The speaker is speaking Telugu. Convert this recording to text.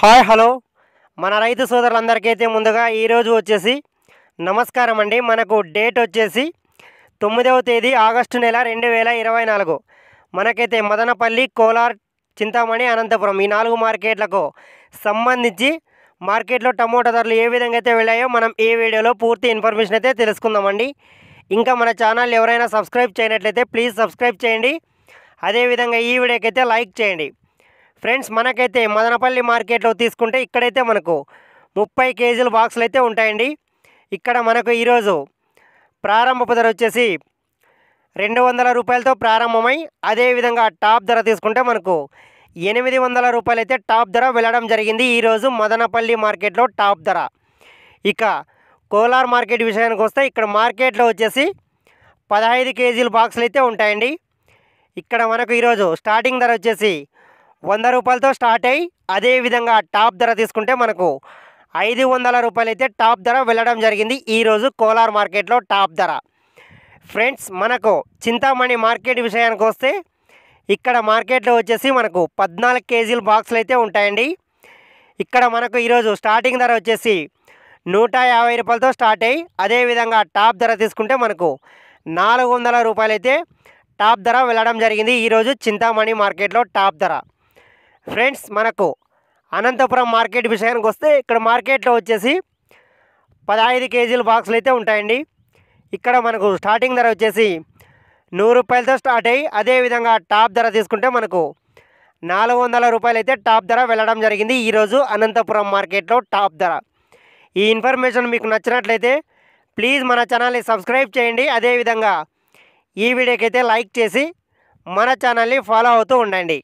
హాయ్ హలో మన రైతు అయితే ముందుగా ఈరోజు వచ్చేసి నమస్కారం అండి మనకు డేట్ వచ్చేసి తొమ్మిదవ తేదీ ఆగస్టు నెల రెండు వేల ఇరవై నాలుగు మనకైతే మదనపల్లి కోలార్ చింతామణి అనంతపురం ఈ నాలుగు మార్కెట్లకు సంబంధించి మార్కెట్లో టమోటా ధరలు ఏ విధంగా అయితే వెళ్ళాయో మనం ఈ వీడియోలో పూర్తి ఇన్ఫర్మేషన్ అయితే తెలుసుకుందామండి ఇంకా మన ఛానల్ ఎవరైనా సబ్స్క్రైబ్ చేయనట్లయితే ప్లీజ్ సబ్స్క్రైబ్ చేయండి అదేవిధంగా ఈ వీడియోకైతే లైక్ చేయండి ఫ్రెండ్స్ మనకైతే మదనపల్లి మార్కెట్లో తీసుకుంటే ఇక్కడైతే మనకు ముప్పై కేజీల బాక్సులు అయితే ఉంటాయండి ఇక్కడ మనకు ఈరోజు ప్రారంభపు ధర వచ్చేసి రెండు వందల రూపాయలతో ప్రారంభమై అదేవిధంగా టాప్ ధర తీసుకుంటే మనకు ఎనిమిది వందల రూపాయలు అయితే టాప్ ధర వెళ్ళడం జరిగింది ఈరోజు మదనపల్లి మార్కెట్లో టాప్ ధర ఇక కోలార్ మార్కెట్ విషయానికి వస్తే ఇక్కడ మార్కెట్లో వచ్చేసి పదహైదు కేజీల బాక్సులు అయితే ఉంటాయండి ఇక్కడ మనకు ఈరోజు స్టార్టింగ్ ధర వచ్చేసి వంద రూపాయలతో స్టార్ట్ అయ్యి అదేవిధంగా టాప్ ధర తీసుకుంటే మనకు ఐదు వందల రూపాయలు అయితే టాప్ ధర వెళ్ళడం జరిగింది ఈరోజు కోలార్ మార్కెట్లో టాప్ ధర ఫ్రెండ్స్ మనకు చింతామణి మార్కెట్ విషయానికి వస్తే ఇక్కడ మార్కెట్లో వచ్చేసి మనకు పద్నాలుగు కేజీల బాక్సులు అయితే ఉంటాయండి ఇక్కడ మనకు ఈరోజు స్టార్టింగ్ ధర వచ్చేసి నూట యాభై రూపాయలతో స్టార్ట్ అయ్యి అదేవిధంగా టాప్ ధర తీసుకుంటే మనకు నాలుగు వందల రూపాయలైతే టాప్ ధర వెళ్ళడం జరిగింది ఈరోజు చింతామణి మార్కెట్లో టాప్ ధర ఫ్రెండ్స్ మనకు అనంతపురం మార్కెట్ విషయానికి వస్తే ఇక్కడ మార్కెట్లో వచ్చేసి పదహైదు కేజీల బాక్సులు అయితే ఉంటాయండి ఇక్కడ మనకు స్టార్టింగ్ ధర వచ్చేసి నూరు రూపాయలతో స్టార్ట్ అయ్యి అదేవిధంగా టాప్ ధర తీసుకుంటే మనకు నాలుగు వందల రూపాయలు అయితే టాప్ ధర వెళ్ళడం జరిగింది ఈరోజు అనంతపురం మార్కెట్లో టాప్ ధర ఈ ఇన్ఫర్మేషన్ మీకు నచ్చినట్లయితే ప్లీజ్ మన ఛానల్ని సబ్స్క్రైబ్ చేయండి అదేవిధంగా ఈ వీడియోకి అయితే లైక్ చేసి మన ఛానల్ని ఫాలో అవుతూ ఉండండి